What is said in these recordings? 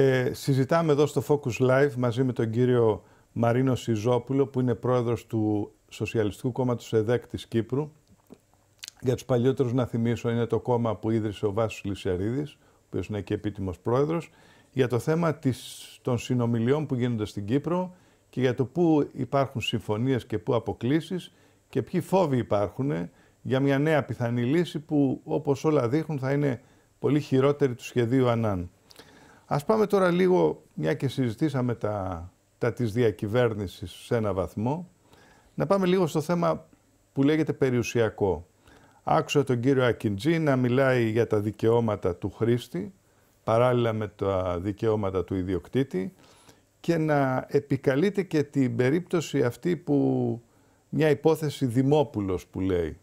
Ε, συζητάμε εδώ στο Focus Live μαζί με τον κύριο Μαρίνο Σιζόπουλο που είναι πρόεδρος του Σοσιαλιστικού Κόμματος ΕΔΕΚ της Κύπρου. Για τους παλιότερους να θυμίσω είναι το κόμμα που ίδρυσε ο Βάσος Λυσιαρίδης, ο οποίος είναι και επίτιμος πρόεδρος, για το θέμα της, των συνομιλιών που γίνονται στην Κύπρο και για το πού υπάρχουν συμφωνίες και πού αποκλήσεις και ποιοι φόβοι υπάρχουν για μια νέα πιθανή λύση που όπως όλα δείχνουν θα είναι πολύ χειρότερη του σχεδίου Ανάν. Ας πάμε τώρα λίγο, μια και συζητήσαμε τα, τα της διακυβέρνησης σε ένα βαθμό, να πάμε λίγο στο θέμα που λέγεται περιουσιακό. Άκουσα τον κύριο Ακιντζή να μιλάει για τα δικαιώματα του χρήστη, παράλληλα με τα δικαιώματα του ιδιοκτήτη, και να επικαλείται και την περίπτωση αυτή που μια υπόθεση Δημόπουλος που λέει.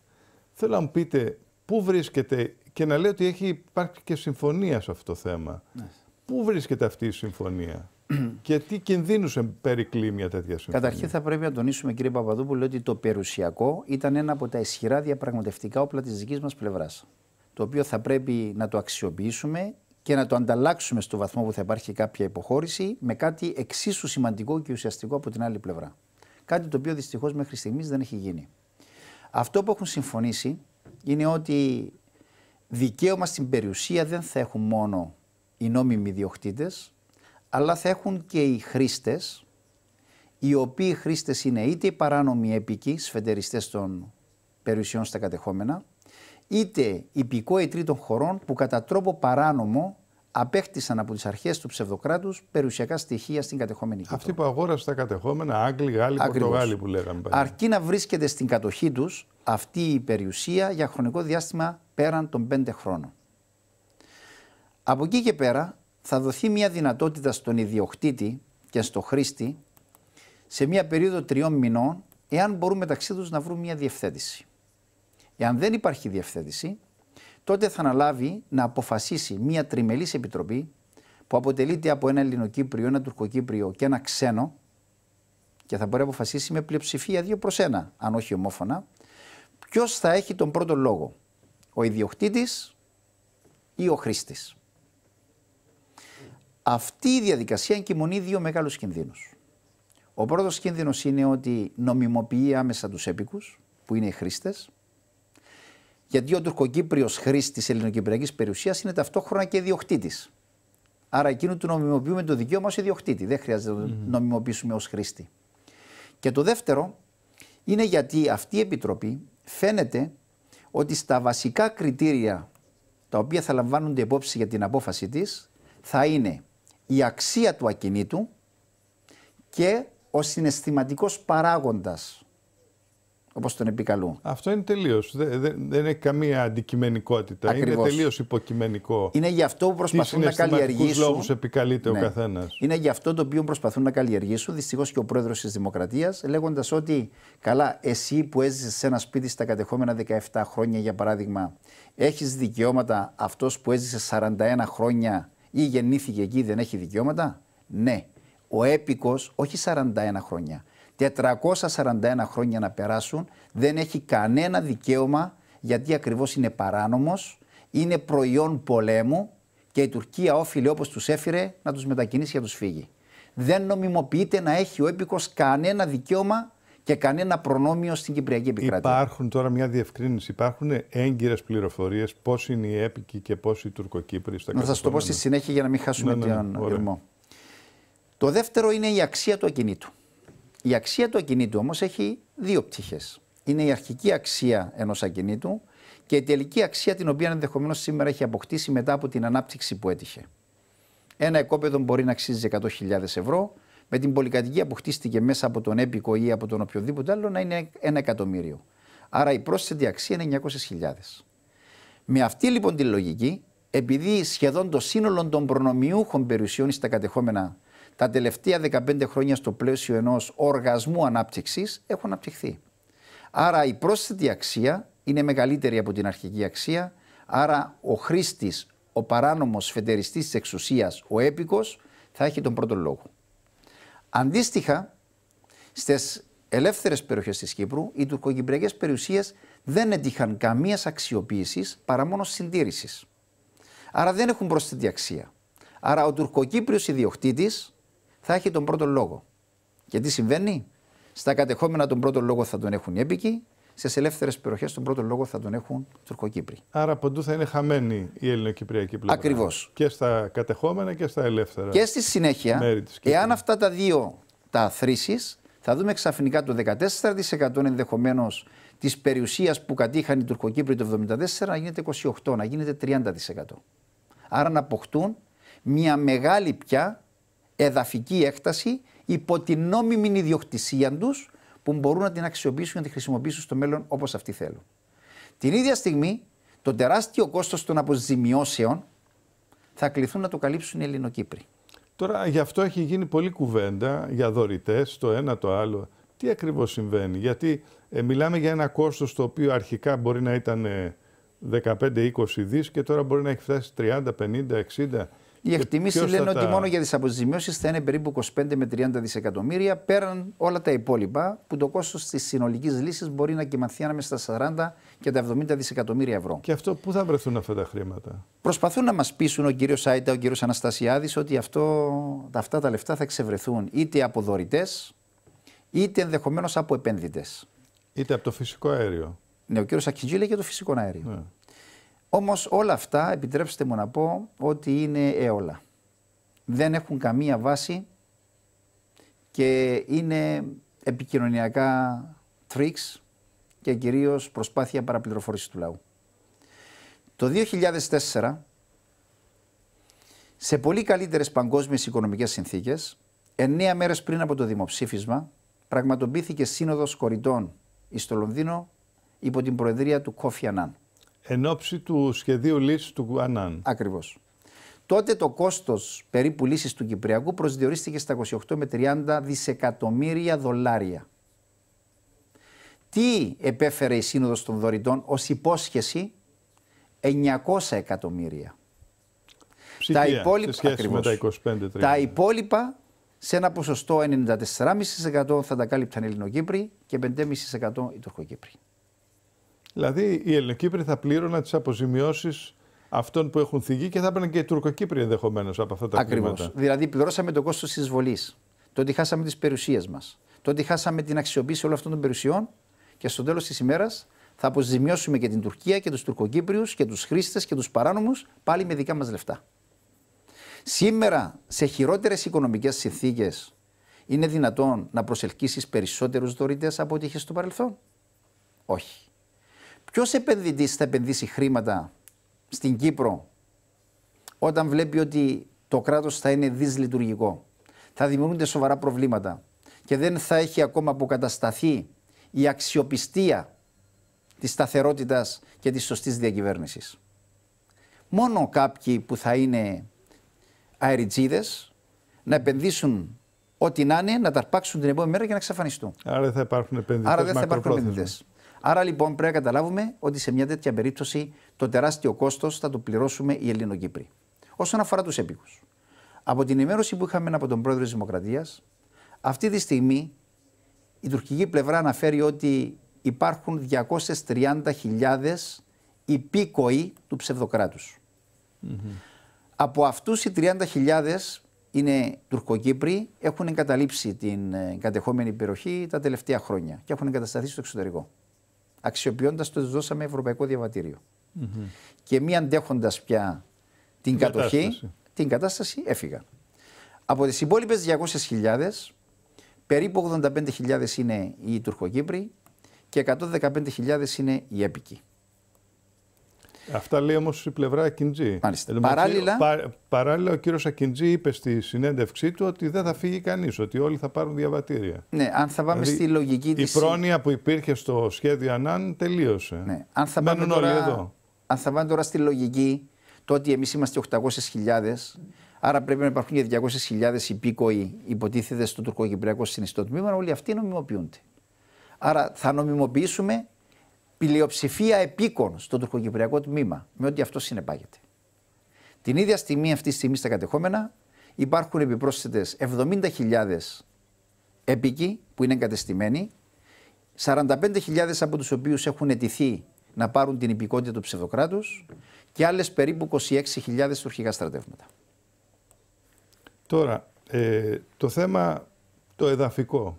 Θέλω να μου πείτε πού βρίσκεται και να λέει ότι έχει υπάρχει και συμφωνία σε αυτό το θέμα. Ναι. Πού βρίσκεται αυτή η συμφωνία και τι κινδύνους περικλεί μια τέτοια συμφωνία. Καταρχήν θα πρέπει να τονίσουμε, κύριε Παπαδούπουλο, ότι το περιουσιακό ήταν ένα από τα ισχυρά διαπραγματευτικά όπλα της δικής μας πλευράς. Το οποίο θα πρέπει να το αξιοποιήσουμε και να το ανταλλάξουμε στο βαθμό που θα υπάρχει κάποια υποχώρηση με κάτι εξίσου σημαντικό και ουσιαστικό από την άλλη πλευρά. Κάτι το οποίο δυστυχώς μέχρι στιγμής δεν έχει γίνει. Αυτό που έχουν συμφωνήσει είναι ότι δικαίωμα στην περιουσία δεν θα έχουν μόνο οι νόμιμοι διοκτήτες, αλλά θα έχουν και οι χρήστες, οι οποίοι χρήστες είναι είτε οι παράνομοι έπικοι, σφεντεριστές των περιουσιών στα κατεχόμενα, είτε υπηκόοι τρίτων χωρών που κατά τρόπο παράνομο απέκτησαν από τις αρχές του ψευδοκράτους περιουσιακά στοιχεία στην κατεχόμενη χώρα. Αυτοί που αγόρασαν τα κατεχόμενα, Άγγλοι, Γάλλοι, Πορτογάλοι που λέγαμε πάλι. Αρκεί να βρίσκεται στην κατοχή τους αυτή η περιουσία για χρονικό διάστημα πέραν των πέντε χρόνων. Από εκεί και πέρα θα δοθεί μια δυνατότητα στον ιδιοκτήτη και στο χρήστη σε μια περίοδο τριών μηνών εάν μπορούν μεταξύ τους να βρουν μια διευθέτηση. Εάν δεν υπάρχει διευθέτηση, τότε θα αναλάβει να αποφασίσει μια τριμελής επιτροπή που αποτελείται από ένα Ελληνοκύπριο, ένα Τουρκοκύπριο και ένα ξένο και θα μπορεί να αποφασίσει με πλειοψηφία δύο προς 1, αν όχι ομόφωνα, ποιος θα έχει τον πρώτο λόγο, ο ιδιοκτήτης ή ο χρήστης. Αυτή η διαδικασία εγκυμονεί δύο μεγάλους κινδύνους. Ο πρώτος κίνδυνος είναι ότι νομιμοποιεί άμεσα τους έπικους, που είναι οι χρήστες, γιατί ο τουρκοκύπριος χρήστης τη ελληνοκυπριακής περιουσίας είναι ταυτόχρονα και ιδιοκτήτης. Άρα εκείνο του νομιμοποιούμε το δικαίωμα ως ιδιοκτήτη. Δεν χρειάζεται να mm νομιμοποιήσουμε ως χρήστη. Και το δεύτερο είναι γιατί αυτή η επιτροπή φαίνεται ότι στα βασικά κριτήρια τα οποία θα λαμβάνονται υπόψη για την απόφαση της θα είναι η αξία του ακινήτου και ο συναισθηματικός παράγοντας όπως τον επικαλούν. Αυτό είναι τελείως. Δεν, δεν, έχει καμία αντικειμενικότητα. Ακριβώς. Είναι τελείως υποκειμενικό. Είναι γι' αυτό που προσπαθούν να καλλιεργήσουν. λόγους επικαλείται ο ναι. καθένας. Είναι γι' αυτό το οποίο προσπαθούν να καλλιεργήσουν. Δυστυχώς και ο πρόεδρος της Δημοκρατίας λέγοντας ότι καλά εσύ που έζησες σε ένα σπίτι στα κατεχόμενα 17 χρόνια για παράδειγμα έχεις δικαιώματα αυτός που έζησε 41 χρόνια ή γεννήθηκε εκεί, δεν έχει δικαιώματα. Ναι. Ο έπικος, όχι 41 χρόνια. 441 χρόνια να περάσουν, δεν έχει κανένα δικαίωμα γιατί ακριβώς είναι παράνομος, είναι προϊόν πολέμου και η Τουρκία όφιλε όπως τους έφυρε να τους μετακινήσει για τους φύγει. Δεν νομιμοποιείται να έχει ο έπικος κανένα δικαίωμα και κανένα προνόμιο στην Κυπριακή επικράτεια. Υπάρχουν τώρα μια διευκρίνηση. Υπάρχουν έγκυρες πληροφορίες πώς είναι οι έπικοι και πώς οι τουρκοκύπριοι... στα Να σας το πω στη συνέχεια για να μην χάσουμε ναι, ναι, τον ναι, λοιπόν, Το δεύτερο είναι η αξία του ακινήτου. Η αξία του ακινήτου όμως έχει δύο πτυχές. Είναι η αρχική αξία ενός ακινήτου και η τελική αξία την οποία ενδεχομένως σήμερα έχει αποκτήσει μετά από την ανάπτυξη που έτυχε. Ένα οικόπεδο μπορεί να αξίζει 100.000 ευρώ, με την πολυκατοικία που χτίστηκε μέσα από τον έπικο ή από τον οποιοδήποτε άλλο να είναι ένα εκατομμύριο. Άρα η πρόσθετη αξία είναι 900.000. Με αυτή λοιπόν τη λογική, επειδή σχεδόν το σύνολο των προνομιούχων περιουσιών στα κατεχόμενα τα τελευταία 15 χρόνια στο πλαίσιο ενός οργασμού ανάπτυξης έχουν αναπτυχθεί. Άρα η πρόσθετη αξία είναι μεγαλύτερη από την αρχική αξία. Άρα ο χρήστης, ο παράνομος φετεριστής της εξουσίας, ο έπικος, θα έχει τον πρώτο λόγο. Αντίστοιχα, στις ελεύθερες περιοχές της Κύπρου, οι τουρκοκυπριακές περιουσίες δεν έτυχαν καμίας αξιοποίησης παρά μόνο συντήρησης. Άρα δεν έχουν προσθέτη αξία. Άρα ο τουρκοκύπριος ιδιοκτήτης θα έχει τον πρώτο λόγο. Και τι συμβαίνει, στα κατεχόμενα τον πρώτο λόγο θα τον έχουν οι έπικοι, στις ελεύθερες περιοχές τον πρώτο λόγο θα τον έχουν Τουρκοκύπροι. Άρα παντού θα είναι χαμένη η ελληνοκυπριακή πλευρά. Ακριβώς. Και στα κατεχόμενα και στα ελεύθερα. Και στη συνέχεια, εάν αυτά τα δύο τα θρήσει, θα δούμε ξαφνικά το 14% ενδεχομένως της περιουσίας που κατήχαν οι Τουρκοκύπροι το 1974 να γίνεται 28%, να γίνεται 30%. Άρα να αποκτούν μια μεγάλη πια εδαφική έκταση υπό την νόμιμη ιδιοκτησία τους που μπορούν να την αξιοποιήσουν και να τη χρησιμοποιήσουν στο μέλλον όπως αυτοί θέλουν. Την ίδια στιγμή, το τεράστιο κόστος των αποζημιώσεων θα κληθούν να το καλύψουν οι Ελληνοκύπροι. Τώρα γι' αυτό έχει γίνει πολλή κουβέντα για δωρητές, το ένα το άλλο. Τι ακριβώς συμβαίνει, Γιατί ε, μιλάμε για ένα κόστος το οποίο αρχικά μπορεί να ήταν 15-20 ε, δις και τώρα μπορεί να έχει φτάσει 30, 50, 60. Οι εκτιμήσει λένε ότι μόνο για τις αποζημιώσεις θα είναι περίπου 25 με 30 δισεκατομμύρια, πέραν όλα τα υπόλοιπα, που το κόστος της συνολικής λύσης μπορεί να κοιμαθεί ανάμεσα στα 40 και τα 70 δισεκατομμύρια ευρώ. Και αυτό πού θα βρεθούν αυτά τα χρήματα. Προσπαθούν να μας πείσουν ο κύριος Άιτα, ο κύριος Αναστασιάδης, ότι αυτό, αυτά τα λεφτά θα εξευρεθούν είτε από δωρητές, είτε ενδεχομένως από επένδυτε. Είτε από το φυσικό αέριο. Ναι, ο κύριος Ακιντζή λέει και το φυσικό αέριο. Ναι. Όμως όλα αυτά, επιτρέψτε μου να πω ότι είναι έολα. Δεν έχουν καμία βάση και είναι επικοινωνιακά τρίξ και κυρίως προσπάθεια παραπληροφόρησης του λαού. Το 2004, σε πολύ καλύτερες παγκόσμιες οικονομικές συνθήκες, εννέα μέρες πριν από το δημοψήφισμα, πραγματοποιήθηκε σύνοδος κοριτών στο Λονδίνο υπό την προεδρία του Κόφι Ανάν εν ώψη του σχεδίου λύσης του Ανάν. Ακριβώς. Τότε το κόστος περίπου λύσης του Κυπριακού προσδιορίστηκε στα 28 με 30 δισεκατομμύρια δολάρια. Τι επέφερε η Σύνοδος των Δωρητών ως υπόσχεση 900 εκατομμύρια. τα υπόλοιπα, σε ακριβώς, τα 25, τα υπόλοιπα σε ένα ποσοστό 94,5% θα τα κάλυπταν Ελληνοκύπροι και 5,5% οι Τουρκοκύπροι. Δηλαδή οι Ελληνοκύπροι θα πλήρωναν τις αποζημιώσεις αυτών που έχουν θυγεί και θα έπαιρναν και οι Τουρκοκύπροι ενδεχομένως από αυτά τα Ακριβώς. Ακριβώ. Δηλαδή πληρώσαμε το κόστος της εισβολής, το ότι χάσαμε τις περιουσίες μας, το ότι χάσαμε την αξιοποίηση όλων αυτών των περιουσιών και στο τέλος της ημέρας θα αποζημιώσουμε και την Τουρκία και τους Τουρκοκύπριους και τους χρήστες και τους παράνομους πάλι με δικά μας λεφτά. Σήμερα σε χειρότερες οικονομικές συνθήκες είναι δυνατόν να προσελκύσεις περισσότερους δωρητές από ό,τι είχες στο παρελθόν. Όχι. Ποιος επενδυτής θα επενδύσει χρήματα στην Κύπρο όταν βλέπει ότι το κράτος θα είναι δυσλειτουργικό, θα δημιουργούνται σοβαρά προβλήματα και δεν θα έχει ακόμα αποκατασταθεί η αξιοπιστία της σταθερότητας και της σωστής διακυβέρνησης. Μόνο κάποιοι που θα είναι αεριτζίδες να επενδύσουν ό,τι να είναι, να ταρπάξουν την επόμενη μέρα και να εξαφανιστούν. Άρα δεν θα υπάρχουν επενδυτές Άρα δεν θα υπάρχουν επενδυτές. Άρα λοιπόν πρέπει να καταλάβουμε ότι σε μια τέτοια περίπτωση το τεράστιο κόστος θα το πληρώσουμε οι Ελληνοκύπροι. Όσον αφορά τους επίκου. Από την ενημέρωση που είχαμε από τον πρόεδρο της Δημοκρατίας, αυτή τη στιγμή η τουρκική πλευρά αναφέρει ότι υπάρχουν 230.000 υπήκοοι του ψευδοκράτους. Από αυτούς οι 30.000 είναι τουρκοκύπροι, έχουν εγκαταλείψει την ε, κατεχόμενη περιοχή τα τελευταία χρόνια και έχουν εγκατασταθεί στο εξωτερικό αξιοποιώντας το δώσαμε ευρωπαϊκό διαβατήριο. Και μη αντέχοντας πια την, κατοχή, την κατάσταση έφυγα. Από τις υπόλοιπες 200.000, περίπου 85.000 είναι οι Τουρκοκύπροι και 115.000 είναι οι έπικοι. Αυτά λέει όμως η πλευρά Ακιντζή. Παράλληλα... Πα, παράλληλα, ο κύριος Ακιντζή είπε στη συνέντευξή του ότι δεν θα φύγει κανείς, ότι όλοι θα πάρουν διαβατήρια. Ναι, αν θα πάμε δηλαδή, στη λογική τη. Η της... πρόνοια που υπήρχε στο σχέδιο Ανάν τελείωσε. Ναι. Αν θα πάμε τώρα, εδώ. Αν θα πάμε τώρα στη λογική το ότι εμείς είμαστε 800.000. Άρα πρέπει να υπάρχουν και 200.000 υπήκοοι υποτίθεται στο τουρκοκυπριακό συνιστό τμήμα, όλοι αυτοί νομιμοποιούνται. Άρα θα νομιμοποιήσουμε πλειοψηφία επίκων στο τουρκοκυπριακό τμήμα, με ό,τι αυτό συνεπάγεται. Την ίδια στιγμή, αυτή τη στιγμή στα κατεχόμενα, υπάρχουν επιπρόσθετες 70.000 επίκοι που είναι εγκατεστημένοι, 45.000 από τους οποίους έχουν ετηθεί να πάρουν την υπηκότητα του ψευδοκράτους και άλλες περίπου 26.000 τουρκικά στρατεύματα. Τώρα, ε, το θέμα το εδαφικό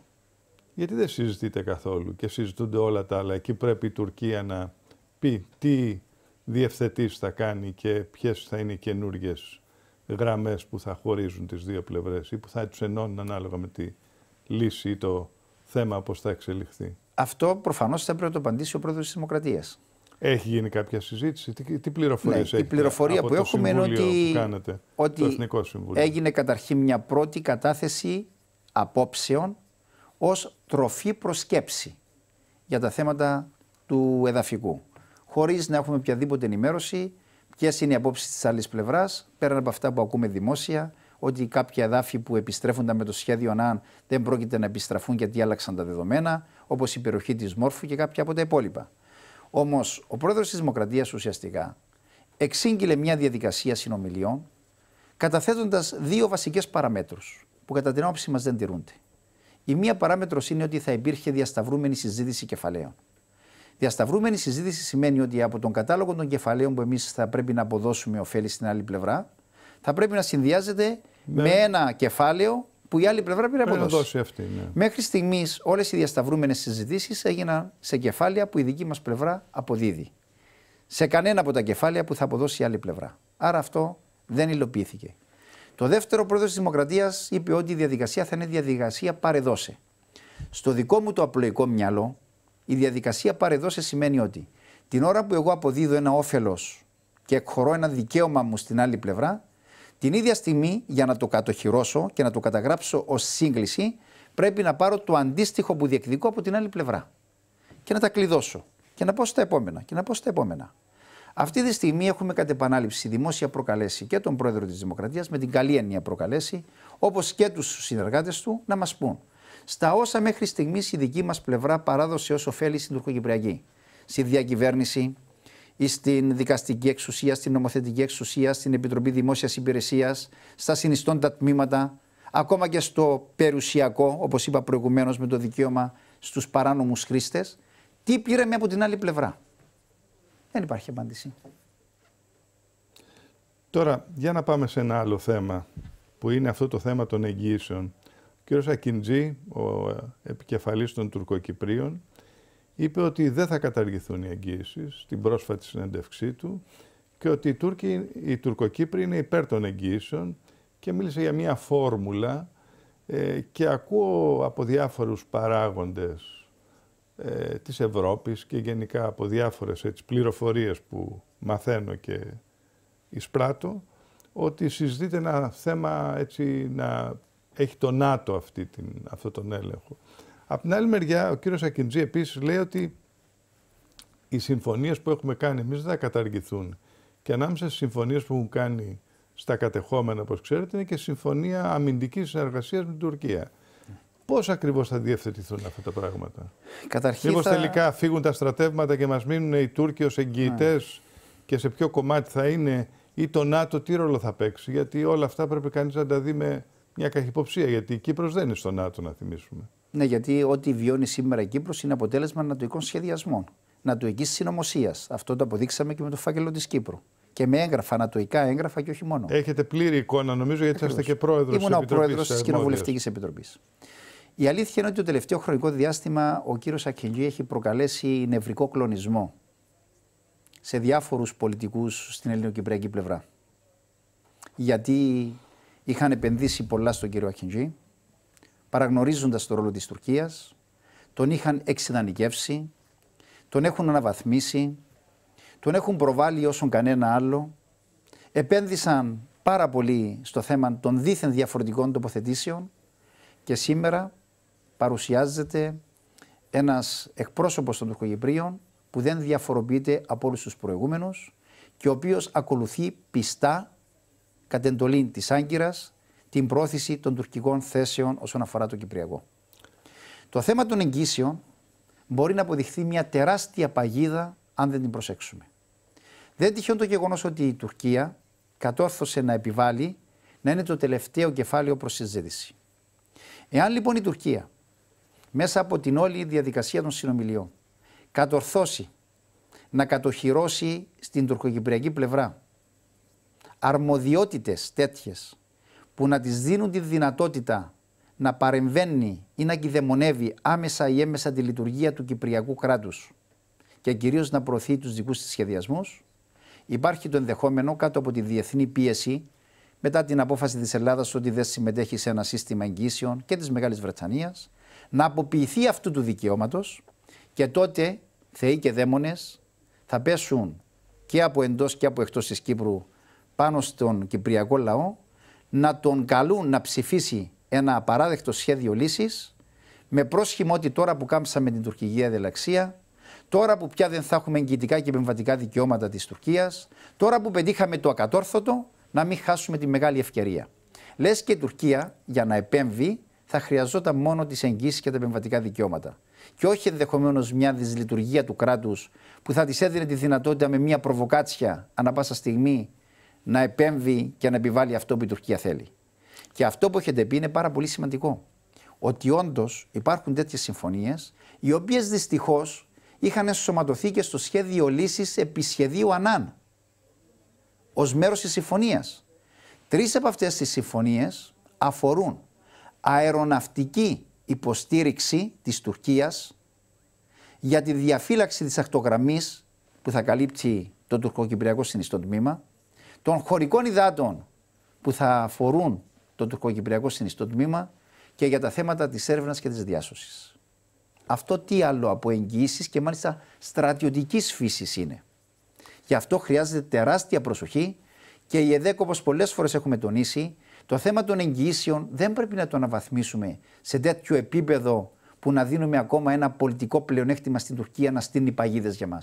γιατί δεν συζητείται καθόλου και συζητούνται όλα τα άλλα. Εκεί πρέπει η Τουρκία να πει τι διευθετής θα κάνει και ποιες θα είναι οι καινούριε γραμμές που θα χωρίζουν τις δύο πλευρές ή που θα τους ενώνουν ανάλογα με τη λύση ή το θέμα πώς θα εξελιχθεί. Αυτό προφανώς θα πρέπει να το απαντήσει ο πρόεδρος της Δημοκρατίας. Έχει γίνει κάποια συζήτηση. Τι, τι πληροφορίες ναι, Η πληροφορία από που έχουμε είναι ότι, κάνετε, ότι το Εθνικό έγινε καταρχήν μια πρώτη κατάθεση απόψεων ως τροφή προσκέψη για τα θέματα του εδαφικού, χωρίς να έχουμε οποιαδήποτε ενημέρωση ποιες είναι οι απόψεις της άλλης πλευράς, πέραν από αυτά που ακούμε δημόσια, ότι κάποια εδάφη που επιστρέφονταν με το σχέδιο ΝΑΝ δεν πρόκειται να επιστραφούν γιατί άλλαξαν τα δεδομένα, όπως η περιοχή της Μόρφου και κάποια από τα υπόλοιπα. Όμως, ο πρόεδρος της Δημοκρατίας ουσιαστικά εξήγηλε μια διαδικασία συνομιλιών, καταθέτοντας δύο βασικές παραμέτρους που κατά την άποψή μας δεν τηρούνται. Η μία παράμετρος είναι ότι θα υπήρχε διασταυρούμενη συζήτηση κεφαλαίων. Διασταυρούμενη συζήτηση σημαίνει ότι από τον κατάλογο των κεφαλαίων που εμείς θα πρέπει να αποδώσουμε ωφέλη στην άλλη πλευρά, θα πρέπει να συνδυάζεται ναι. με ένα κεφάλαιο που η άλλη πλευρά πρέπει να αποδώσει. δώσει αυτή, ναι. Μέχρι στιγμής όλες οι διασταυρούμενες συζητήσεις έγιναν σε κεφάλαια που η δική μας πλευρά αποδίδει. Σε κανένα από τα κεφάλαια που θα αποδώσει η άλλη πλευρά. Άρα αυτό δεν υλοποιήθηκε. Το δεύτερο, πρόεδρος της Δημοκρατίας είπε ότι η διαδικασία θα είναι διαδικασία παρεδώσε. Στο δικό μου το απλοϊκό μυαλό, η διαδικασία παρεδώσε σημαίνει ότι την ώρα που εγώ αποδίδω ένα όφελος και εκχωρώ ένα δικαίωμα μου στην άλλη πλευρά, την ίδια στιγμή για να το κατοχυρώσω και να το καταγράψω ως σύγκληση, πρέπει να πάρω το αντίστοιχο που διεκδικώ από την άλλη πλευρά και να τα κλειδώσω και να πω στα επόμενα και να πω στα επόμενα. Αυτή τη στιγμή έχουμε κατ' επανάληψη δημόσια προκαλέσει και τον πρόεδρο της Δημοκρατίας, με την καλή έννοια προκαλέσει, όπως και τους συνεργάτες του, να μας πούν. Στα όσα μέχρι στιγμής η δική μας πλευρά παράδοσε ως ωφέλη στην τουρκοκυπριακή, στη διακυβέρνηση, στην δικαστική εξουσία, στην νομοθετική εξουσία, στην Επιτροπή Δημόσιας Υπηρεσίας, στα συνιστόντα τμήματα, ακόμα και στο περιουσιακό, όπως είπα προηγουμένως, με το δικαίωμα στους παράνομους χρήστες. Τι πήραμε από την άλλη πλευρά. Δεν υπάρχει απάντηση. Τώρα, για να πάμε σε ένα άλλο θέμα, που είναι αυτό το θέμα των εγγύσεων. Ο κ. Ακιντζή, ο επικεφαλής των Τουρκοκυπρίων, είπε ότι δεν θα καταργηθούν οι εγγύσεις, στην πρόσφατη συνέντευξή του και ότι οι, Τούρκοι, οι Τουρκοκύπροι είναι υπέρ των εγγύσεων. και μίλησε για μια φόρμουλα ε, και ακούω από διάφορους παράγοντες ε, της Ευρώπης και γενικά από διάφορες έτσι, πληροφορίες που μαθαίνω και εισπράττω, ότι συζητείται ένα θέμα έτσι να έχει το ΝΑΤΟ αυτή την, αυτόν τον έλεγχο. Απ' την άλλη μεριά, ο κύριος Ακιντζή επίσης λέει ότι οι συμφωνίες που έχουμε κάνει εμείς δεν θα καταργηθούν. Και ανάμεσα στις συμφωνίες που έχουν κάνει στα κατεχόμενα, όπως ξέρετε, είναι και συμφωνία αμυντικής συνεργασίας με την Τουρκία. Πώς ακριβώς θα διευθετηθούν αυτά τα πράγματα, Καταρχήν. Μήπως θα... τελικά φύγουν τα στρατεύματα και μας μείνουν οι Τούρκοι ως εγγυητές ναι. και σε ποιο κομμάτι θα είναι ή το ΝΑΤΟ τι ρόλο θα παίξει. Γιατί όλα αυτά πρέπει κανείς να τα δει με μια καχυποψία. Γιατί η Κύπρος δεν είναι στο ΝΑΤΟ, να θυμίσουμε. Ναι, γιατί ό,τι βιώνει σήμερα η Κύπρος είναι αποτέλεσμα νατοικών σχεδιασμών, νατοική συνωμοσίας. Αυτό το αποδείξαμε και με το φάκελο της Κύπρου. Και με έγγραφα, νατοικά έγγραφα και όχι μόνο. Έχετε πλήρη εικόνα, νομίζω, γιατί Ακριβώς. είστε και πρόεδρος τη Επιτροπή. ο πρόεδρος τη Κοινοβουλευτικής Επιτροπής. Η αλήθεια είναι ότι το τελευταίο χρονικό διάστημα ο κύριος Ακελιού έχει προκαλέσει νευρικό κλονισμό σε διάφορους πολιτικούς στην ελληνοκυπριακή πλευρά. Γιατί είχαν επενδύσει πολλά στον κύριο Ακελιού, παραγνωρίζοντας τον ρόλο της Τουρκίας, τον είχαν εξειδανικεύσει, τον έχουν αναβαθμίσει, τον έχουν προβάλει όσον κανένα άλλο, επένδυσαν πάρα πολύ στο θέμα των δίθεν διαφορετικών τοποθετήσεων και σήμερα παρουσιάζεται ένας εκπρόσωπος των τουρκογυπρίων που δεν διαφοροποιείται από όλους τους προηγούμενους και ο οποίος ακολουθεί πιστά κατ' εντολή της Άγκυρας την πρόθεση των τουρκικών θέσεων όσον αφορά το Κυπριακό. Το θέμα των εγγύσεων μπορεί να αποδειχθεί μια τεράστια παγίδα αν δεν την προσέξουμε. Δεν τυχόν το γεγονός ότι η Τουρκία κατόρθωσε να επιβάλλει να είναι το τελευταίο κεφάλαιο προς συζήτηση. Εάν λοιπόν η Τουρκία μέσα από την όλη διαδικασία των συνομιλιών κατορθώσει να κατοχυρώσει στην τουρκοκυπριακή πλευρά αρμοδιότητες τέτοιες που να της δίνουν τη δυνατότητα να παρεμβαίνει ή να κυδαιμονεύει άμεσα ή έμεσα τη λειτουργία του κυπριακού κράτους και κυρίως να προωθεί τους δικούς της σχεδιασμούς, υπάρχει το ενδεχόμενο κάτω από τη διεθνή πίεση μετά την απόφαση της Ελλάδας ότι δεν συμμετέχει σε ένα σύστημα εγγύσεων και της Μεγάλης Βρετανίας να αποποιηθεί αυτού του δικαιώματος, και τότε θεοί και δαίμονες θα πέσουν και από εντός και από εκτός της Κύπρου πάνω στον κυπριακό λαό να τον καλούν να ψηφίσει ένα απαράδεκτο σχέδιο λύσης με πρόσχημα ότι τώρα που κάμψαμε την τουρκική αδελαξία, τώρα που πια δεν θα έχουμε εγγυητικά και επεμβατικά δικαιώματα της Τουρκίας, τώρα που πετύχαμε το ακατόρθωτο, να μην χάσουμε τη μεγάλη ευκαιρία. Λες και η Τουρκία για να επέμβει θα χρειαζόταν μόνο τις εγγύσεις και τα επεμβατικά δικαιώματα. Και όχι ενδεχομένως μια δυσλειτουργία του κράτους που θα της έδινε τη δυνατότητα με μια προβοκάτσια ανά πάσα στιγμή να επέμβει και να επιβάλλει αυτό που η Τουρκία θέλει. Και αυτό που έχετε πει είναι πάρα πολύ σημαντικό. Ότι όντως υπάρχουν τέτοιες συμφωνίες, οι οποίες δυστυχώς είχαν ενσωματωθεί και στο σχέδιο λύσης επί σχεδίου Ανάν ως μέρος της συμφωνίας. Τρεις από αυτές τις συμφωνίες αφορούν αεροναυτική υποστήριξη της Τουρκίας για τη διαφύλαξη της ακτογραμμής που θα καλύπτει το τουρκοκυπριακό συνιστό τμήμα, των χωρικών υδάτων που θα αφορούν το τουρκοκυπριακό συνιστό τμήμα και για τα θέματα της έρευνας και της διάσωσης. Αυτό τι άλλο από εγγυήσεις και μάλιστα στρατιωτικής φύσης είναι. Γι' αυτό χρειάζεται τεράστια προσοχή και η ΕΔΕΚ όπως πολλές φορές έχουμε τονίσει το θέμα των εγγυήσεων δεν πρέπει να το αναβαθμίσουμε σε τέτοιο επίπεδο που να δίνουμε ακόμα ένα πολιτικό πλεονέκτημα στην Τουρκία να στείλει παγίδες για μας.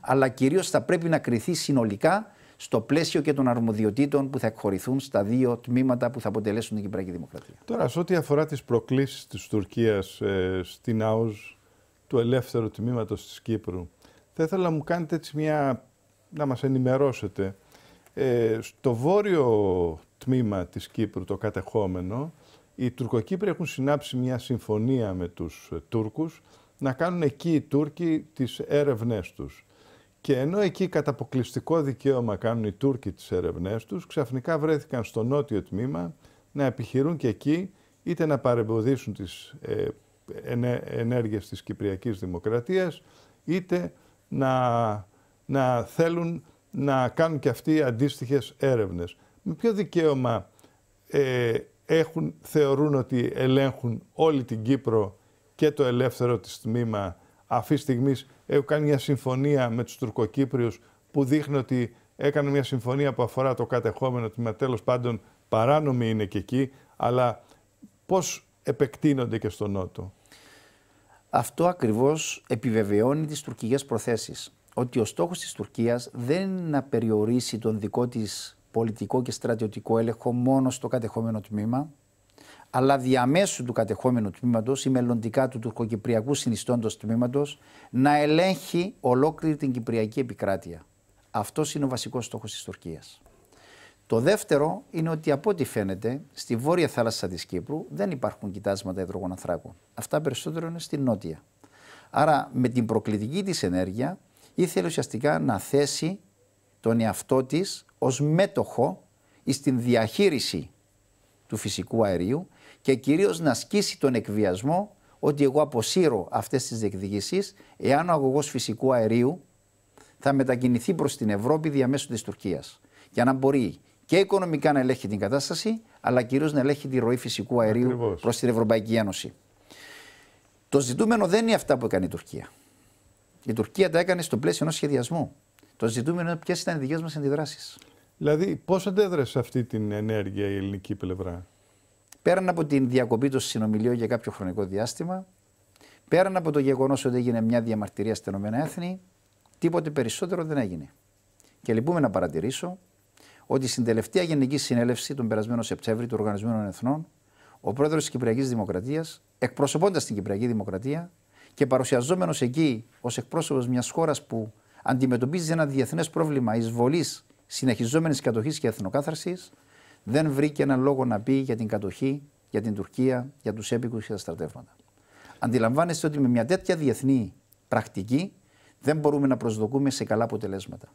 Αλλά κυρίως θα πρέπει να κριθεί συνολικά στο πλαίσιο και των αρμοδιοτήτων που θα εκχωρηθούν στα δύο τμήματα που θα αποτελέσουν την Κυπριακή Δημοκρατία. Τώρα, σε ό,τι αφορά τις προκλήσεις της Τουρκίας ε, στην ΑΟΣ του ελεύθερου τμήματος της Κύπρου, θα ήθελα να μου κάνετε έτσι μια. να μας ενημερώσετε. Ε, στο βόρειο τμήμα της Κύπρου, το κατεχόμενο, οι Τουρκοκύπροι έχουν συνάψει μια συμφωνία με τους ε, Τούρκους να κάνουν εκεί οι Τούρκοι τις έρευνές τους. Και ενώ εκεί κατά αποκλειστικό δικαίωμα κάνουν οι Τούρκοι τις έρευνές τους, ξαφνικά βρέθηκαν στο νότιο τμήμα να επιχειρούν και εκεί είτε να παρεμποδίσουν τις ε, ενέργειες της Κυπριακής Δημοκρατίας, είτε να, να θέλουν να κάνουν και αυτοί αντίστοιχες έρευνες με ποιο δικαίωμα ε, έχουν, θεωρούν ότι ελέγχουν όλη την Κύπρο και το ελεύθερο της τμήμα. Αυτή τη στιγμή έχουν κάνει μια συμφωνία με τους Τουρκοκύπριους που δείχνει ότι έκανε μια συμφωνία που αφορά το κατεχόμενο με τέλος πάντων παράνομη είναι και εκεί, αλλά πώς επεκτείνονται και στο Νότο. Αυτό ακριβώς επιβεβαιώνει τις τουρκικές προθέσεις. Ότι ο στόχος της Τουρκίας δεν είναι να περιορίσει τον δικό της πολιτικό και στρατιωτικό έλεγχο μόνο στο κατεχόμενο τμήμα, αλλά διαμέσου του κατεχόμενου τμήματος ή μελλοντικά του τουρκοκυπριακού συνιστώντος τμήματος να ελέγχει ολόκληρη την κυπριακή επικράτεια. Αυτός είναι ο βασικός στόχος της Τουρκίας. Το δεύτερο είναι ότι από ό,τι φαίνεται στη βόρεια θάλασσα της Κύπρου δεν υπάρχουν κοιτάσματα υδρογοναθράκων. Αυτά περισσότερο είναι στη νότια. Άρα με την προκλητική της ενέργεια ήθελε ουσιαστικά να θέσει τον εαυτό της ως μέτοχο στην διαχείριση του φυσικού αερίου και κυρίως να σκίσει τον εκβιασμό ότι εγώ αποσύρω αυτές τις διεκδικήσεις εάν ο αγωγός φυσικού αερίου θα μετακινηθεί προς την Ευρώπη διαμέσου της Τουρκίας. Για να μπορεί και οικονομικά να ελέγχει την κατάσταση, αλλά κυρίως να ελέγχει τη ροή φυσικού αερίου προ προς την Ευρωπαϊκή Ένωση. Το ζητούμενο δεν είναι αυτά που έκανε η Τουρκία. Η Τουρκία τα έκανε στο πλαίσιο ενός σχεδιασμού. Το ζητούμενο είναι ποιες ήταν οι δικές μας αντιδράσεις. Δηλαδή, πώς αντέδρασε αυτή την ενέργεια η ελληνική πλευρά. Πέραν από την διακοπή των συνομιλίων για κάποιο χρονικό διάστημα, πέραν από το γεγονός ότι έγινε μια διαμαρτυρία στα Ηνωμένα Έθνη, τίποτε περισσότερο δεν έγινε. Και λυπούμε να παρατηρήσω ότι στην τελευταία Γενική Συνέλευση τον περασμένο Σεπτέμβρη του Οργανισμένων Εθνών, ο πρόεδρος της Κυπριακής Δημοκρατίας, εκπροσωπώντας την Κυπριακή Δημοκρατία και παρουσιαζόμενος εκεί ως εκπρόσωπος μιας χώρας που αντιμετωπίζει ένα διεθνές πρόβλημα εισβολής συνεχιζόμενης κατοχής και εθνοκάθαρσης, δεν βρήκε έναν λόγο να πει για την κατοχή, για την Τουρκία, για τους έπικους και τα στρατεύματα. Αντιλαμβάνεστε ότι με μια τέτοια διεθνή πρακτική δεν μπορούμε να προσδοκούμε σε καλά αποτελέσματα.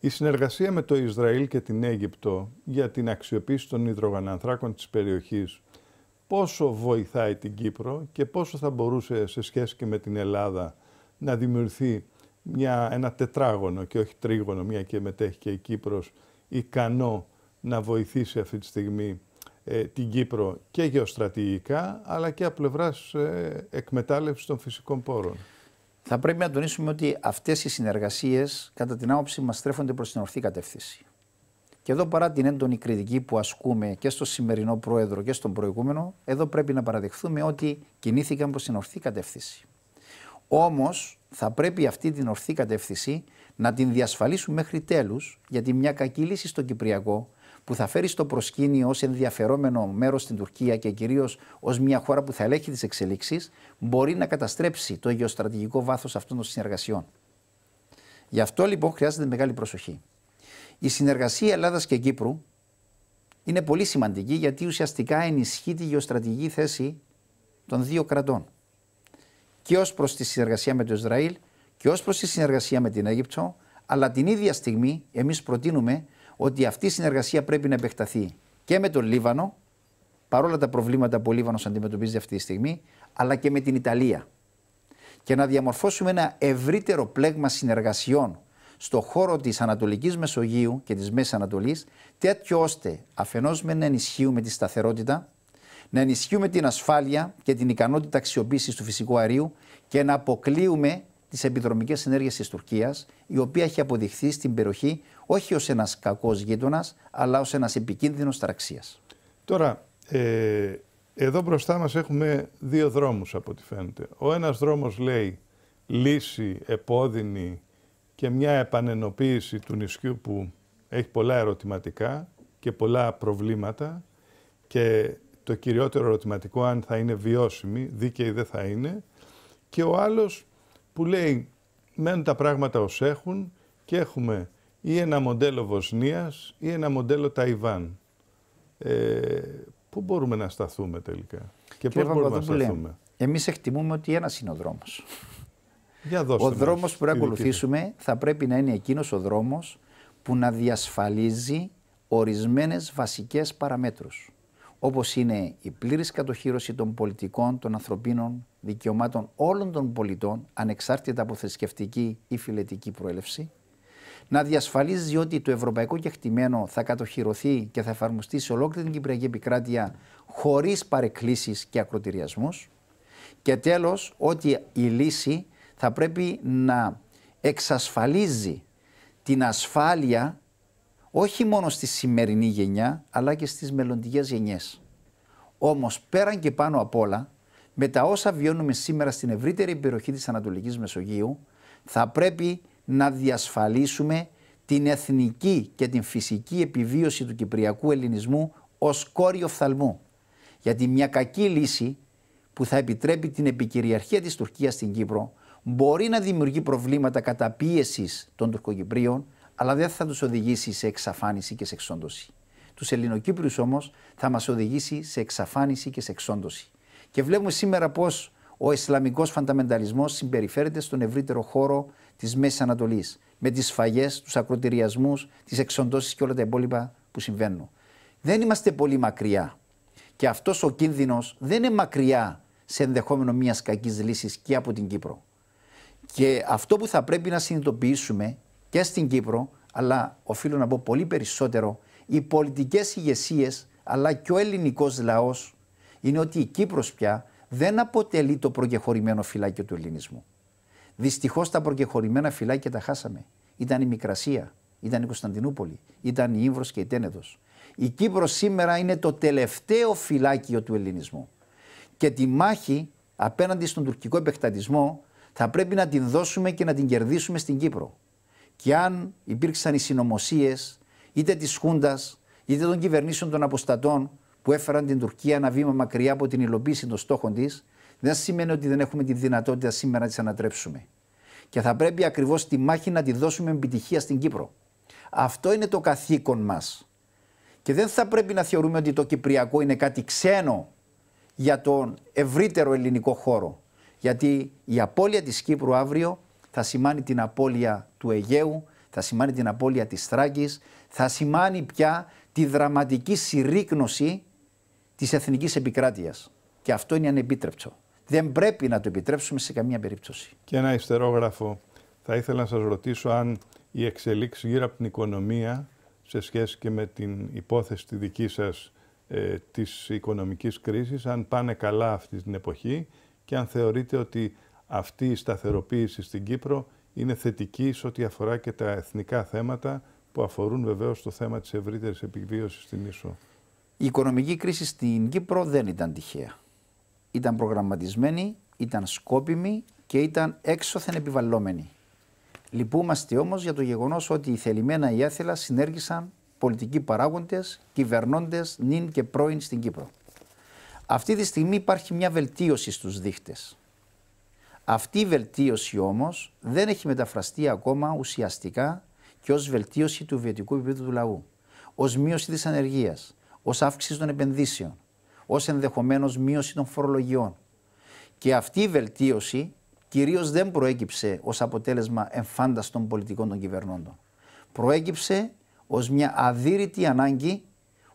Η συνεργασία με το Ισραήλ και την Αίγυπτο για την αξιοποίηση των υδρογανανθράκων της περιοχής πόσο βοηθάει την Κύπρο και πόσο θα μπορούσε σε σχέση και με την Ελλάδα να δημιουργηθεί μια, ένα τετράγωνο και όχι τρίγωνο, μια και μετέχει και η Κύπρος, ικανό να βοηθήσει αυτή τη στιγμή ε, την Κύπρο και γεωστρατηγικά, αλλά και από πλευράς ε, εκμετάλλευσης των φυσικών πόρων. Θα πρέπει να τονίσουμε ότι αυτές οι συνεργασίες, κατά την άποψη μας, στρέφονται προς την ορθή κατεύθυνση. Και εδώ, παρά την έντονη κριτική που ασκούμε και στο σημερινό πρόεδρο και στον προηγούμενο, εδώ πρέπει να παραδεχθούμε ότι κινήθηκαν προς την ορθή κατεύθυνση. Όμως, θα πρέπει αυτή την ορθή κατεύθυνση να την διασφαλίσουν μέχρι τέλους γιατί μια κακή λύση στο Κυπριακό που θα φέρει στο προσκήνιο ως ενδιαφερόμενο μέρος στην Τουρκία και κυρίως ως μια χώρα που θα ελέγχει τις εξελίξεις μπορεί να καταστρέψει το γεωστρατηγικό βάθος αυτών των συνεργασιών. Γι' αυτό λοιπόν χρειάζεται μεγάλη προσοχή. Η συνεργασία Ελλάδας και Κύπρου είναι πολύ σημαντική γιατί ουσιαστικά ενισχύει τη γεωστρατηγική θέση των δύο κρατών και ως προς τη συνεργασία με το Ισραήλ και ως προς τη συνεργασία με την Αίγυπτο, αλλά την ίδια στιγμή εμείς προτείνουμε ότι αυτή η συνεργασία πρέπει να επεκταθεί και με τον Λίβανο, παρόλα τα προβλήματα που ο Λίβανος αντιμετωπίζει αυτή τη στιγμή, αλλά και με την Ιταλία. Και να διαμορφώσουμε ένα ευρύτερο πλέγμα συνεργασιών στον χώρο της Ανατολικής Μεσογείου και της Μέσης Ανατολής, τέτοιο ώστε αφενός με να ενισχύουμε τη σταθερότητα, να ενισχύουμε την ασφάλεια και την ικανότητα αξιοποίησης του φυσικού αερίου και να αποκλείουμε τις επιδρομικές ενέργειε της Τουρκίας, η οποία έχει αποδειχθεί στην περιοχή όχι ως ένας κακός γείτονας, αλλά ως ένας επικίνδυνος ταραξίας. Τώρα, ε, εδώ μπροστά μας έχουμε δύο δρόμους από ό,τι φαίνεται. Ο ένας δρόμος λέει λύση επώδυνη και μια επανενοποίηση του νησιού που έχει πολλά ερωτηματικά και πολλά προβλήματα και το κυριότερο ερωτηματικό αν θα είναι βιώσιμη, δίκαιη δεν θα είναι. Και ο άλλος που λέει μένουν τα πράγματα ως έχουν και έχουμε ή ένα μοντέλο Βοσνίας ή ένα μοντέλο Ταϊβάν. Ε, πού μπορούμε να σταθούμε τελικά και πού μπορούμε να σταθούμε. Εμείς εκτιμούμε ότι ένας είναι ο δρόμος. Για ο δρόμος που να ακολουθήσουμε θα πρέπει να είναι εκείνος ο δρόμος που να διασφαλίζει ορισμένες βασικές παραμέτρους όπως είναι η πλήρης κατοχήρωση των πολιτικών, των ανθρωπίνων δικαιωμάτων όλων των πολιτών, ανεξάρτητα από θρησκευτική ή φιλετική προέλευση, να διασφαλίζει ότι το ευρωπαϊκό κεκτημένο θα κατοχυρωθεί και θα εφαρμοστεί σε ολόκληρη την Κυπριακή επικράτεια χωρίς παρεκκλήσεις και ακροτηριασμούς και τέλος ότι η λύση θα πρέπει να εξασφαλίζει την ασφάλεια όχι μόνο στη σημερινή γενιά, αλλά και στις μελλοντικές γενιές. Όμως, πέραν και πάνω απ' όλα, με τα όσα βιώνουμε σήμερα στην ευρύτερη περιοχή της Ανατολικής Μεσογείου, θα πρέπει να διασφαλίσουμε την εθνική και την φυσική επιβίωση του κυπριακού ελληνισμού ως κόριο φθαλμού. Γιατί μια κακή λύση που θα επιτρέπει την επικυριαρχία της Τουρκίας στην Κύπρο μπορεί να δημιουργεί προβλήματα καταπίεσης των τουρκοκυπρίων αλλά δεν θα τους οδηγήσει σε εξαφάνιση και σε εξόντωση. Τους Ελληνοκύπριους όμως θα μας οδηγήσει σε εξαφάνιση και σε εξόντωση. Και βλέπουμε σήμερα πώς ο Ισλαμικός φανταμενταλισμός συμπεριφέρεται στον ευρύτερο χώρο της Μέσης Ανατολής. Με τις σφαγές, τους ακροτηριασμούς, τις εξοντώσεις και όλα τα υπόλοιπα που συμβαίνουν. Δεν είμαστε πολύ μακριά. Και αυτός ο κίνδυνος δεν είναι μακριά σε ενδεχόμενο μιας κακής λύσης και από την Κύπρο. Και αυτό που θα πρέπει να συνειδητοποιήσουμε και στην Κύπρο, αλλά οφείλω να πω πολύ περισσότερο, οι πολιτικές ηγεσίες, αλλά και ο ελληνικός λαός είναι ότι η Κύπρος πια δεν αποτελεί το προκεχωρημένο φυλάκιο του ελληνισμού. Δυστυχώς τα προκεχωρημένα φυλάκια τα χάσαμε. Ήταν η Μικρασία, ήταν η Κωνσταντινούπολη, ήταν η Ήμβρος και η Τένεδος. Η Κύπρος σήμερα είναι το τελευταίο φυλάκιο του ελληνισμού. Και τη μάχη απέναντι στον τουρκικό επεκτατισμό θα πρέπει να την δώσουμε και να την κερδίσουμε στην Κύπρο και αν υπήρξαν οι συνωμοσίες είτε της Χούντας είτε των κυβερνήσεων των αποστατών που έφεραν την Τουρκία ένα βήμα μακριά από την υλοποίηση των στόχων της, δεν σημαίνει ότι δεν έχουμε τη δυνατότητα σήμερα να τις ανατρέψουμε. Και θα πρέπει ακριβώς τη μάχη να τη δώσουμε με επιτυχία στην Κύπρο. Αυτό είναι το καθήκον μας. Και δεν θα πρέπει να θεωρούμε ότι το Κυπριακό είναι κάτι ξένο για τον ευρύτερο ελληνικό χώρο. Γιατί η απώλεια της Κύπρου αύριο θα σημάνει την απώλεια του Αιγαίου, θα σημάνει την απώλεια της Θράκης, θα σημάνει πια τη δραματική συρρήκνωση της εθνικής επικράτειας. Και αυτό είναι ανεπίτρεπτο. Δεν πρέπει να το επιτρέψουμε σε καμία περίπτωση. Και ένα ιστερόγραφο. Θα ήθελα να σας ρωτήσω αν η εξελίξη γύρω από την οικονομία σε σχέση και με την υπόθεση τη δική σας ε, της οικονομικής κρίσης, αν πάνε καλά αυτή την εποχή και αν θεωρείτε ότι αυτή η σταθεροποίηση στην Κύπρο είναι θετική σε ό,τι αφορά και τα εθνικά θέματα που αφορούν βεβαίως το θέμα της ευρύτερης επιβίωσης στην Ίσο. Η οικονομική κρίση στην Κύπρο δεν ήταν τυχαία. Ήταν προγραμματισμένη, ήταν σκόπιμη και ήταν έξωθεν επιβαλλόμενη. Λυπούμαστε όμως για το γεγονός ότι οι θελημένα ή άθελα συνέργησαν πολιτικοί παράγοντες, κυβερνώντες νυν και πρώην στην Κύπρο. Αυτή τη στιγμή υπάρχει μια βελτίωση στους δείχτες. Αυτή η βελτίωση όμως δεν έχει μεταφραστεί ακόμα ουσιαστικά και ως βελτίωση του βιωτικού επίπεδου του λαού, ως μείωση της ανεργίας, ως αύξηση των επενδύσεων, ως ενδεχομένως μείωση των φορολογιών. Και αυτή η βελτίωση κυρίως δεν προέκυψε ως αποτέλεσμα εμφάνταστων πολιτικών των κυβερνώντων. Προέκυψε ως μια αδύρυτη ανάγκη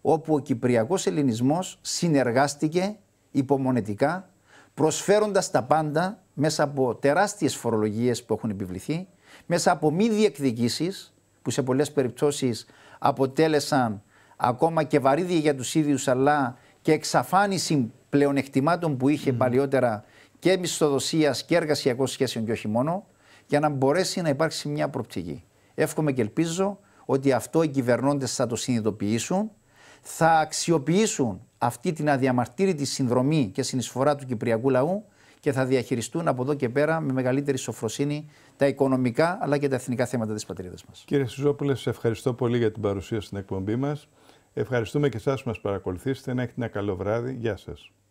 όπου ο Κυπριακός Ελληνισμός συνεργάστηκε υπομονετικά Προσφέροντας τα πάντα μέσα από τεράστιες φορολογίες που έχουν επιβληθεί, μέσα από μη διεκδικήσεις που σε πολλές περιπτώσεις αποτέλεσαν ακόμα και βαρύδια για τους ίδιους, αλλά και εξαφάνιση πλεονεκτημάτων που είχε παλιότερα και μισθοδοσίας και εργασιακών σχέσεων και όχι μόνο, για να μπορέσει να υπάρξει μια προπτική. Εύχομαι και ελπίζω ότι αυτό οι κυβερνώντες θα το συνειδητοποιήσουν, θα αξιοποιήσουν αυτή την αδιαμαρτύρητη συνδρομή και συνεισφορά του Κυπριακού λαού και θα διαχειριστούν από εδώ και πέρα με μεγαλύτερη σοφροσύνη τα οικονομικά αλλά και τα εθνικά θέματα της πατρίδας μας. Κύριε Σιζόπουλε, σε ευχαριστώ πολύ για την παρουσία στην εκπομπή μας. Ευχαριστούμε και εσάς που μας παρακολουθήσετε. Να έχετε ένα καλό βράδυ. Γεια σας.